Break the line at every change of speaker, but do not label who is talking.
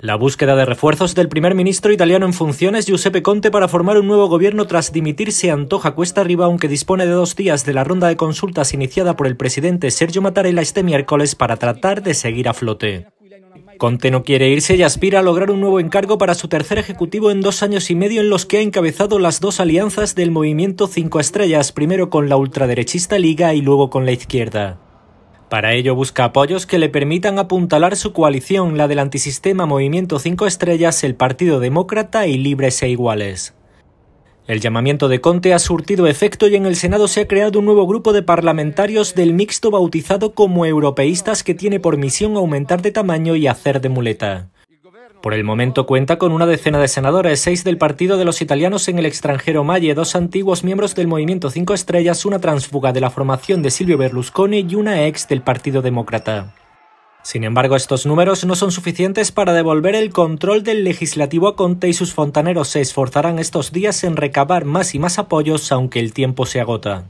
La búsqueda de refuerzos del primer ministro italiano en funciones Giuseppe Conte para formar un nuevo gobierno tras dimitirse antoja cuesta arriba, aunque dispone de dos días de la ronda de consultas iniciada por el presidente Sergio Mattarella este miércoles para tratar de seguir a flote. Conte no quiere irse y aspira a lograr un nuevo encargo para su tercer ejecutivo en dos años y medio en los que ha encabezado las dos alianzas del movimiento Cinco Estrellas, primero con la ultraderechista Liga y luego con la izquierda. Para ello busca apoyos que le permitan apuntalar su coalición, la del antisistema Movimiento 5 Estrellas, el Partido Demócrata y Libres e Iguales. El llamamiento de Conte ha surtido efecto y en el Senado se ha creado un nuevo grupo de parlamentarios del mixto bautizado como europeístas que tiene por misión aumentar de tamaño y hacer de muleta. Por el momento cuenta con una decena de senadores, seis del Partido de los Italianos en el extranjero Malle, dos antiguos miembros del Movimiento Cinco Estrellas, una transfuga de la formación de Silvio Berlusconi y una ex del Partido Demócrata. Sin embargo, estos números no son suficientes para devolver el control del legislativo a Conte y sus fontaneros se esforzarán estos días en recabar más y más apoyos aunque el tiempo se agota.